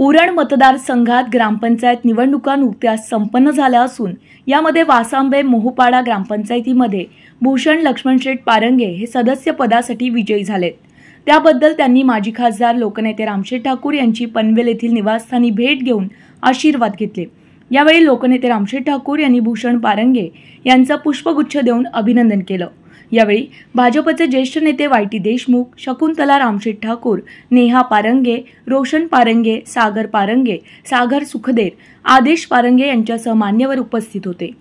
उरण मतदारसंघात ग्रामपंचायत निवडणुका नुकत्याच संपन्न झाल्या असून यामध्ये वासांबे मोहपाडा ग्रामपंचायतीमध्ये भूषण लक्ष्मणशेठ पारंगे हे सदस्य पदासाठी विजयी झालेत त्याबद्दल त्यांनी माजी खासदार लोकनेते रामशेठ ठाकूर यांची पनवेल येथील निवासस्थानी भेट घेऊन आशीर्वाद घेतले यावेळी लोकनेते रामशेठ ठाकूर यांनी भूषण पारंगे यांचं पुष्पगुच्छ देऊन अभिनंदन केलं यावेळी भाजपचे ज्येष्ठ नेते वाय टी देशमुख शकुंतला रामशेठ ठाकूर नेहा पारंगे रोशन पारंगे सागर पारंगे सागर सुखदेर आदेश पारंगे यांच्यासह मान्यवर उपस्थित होते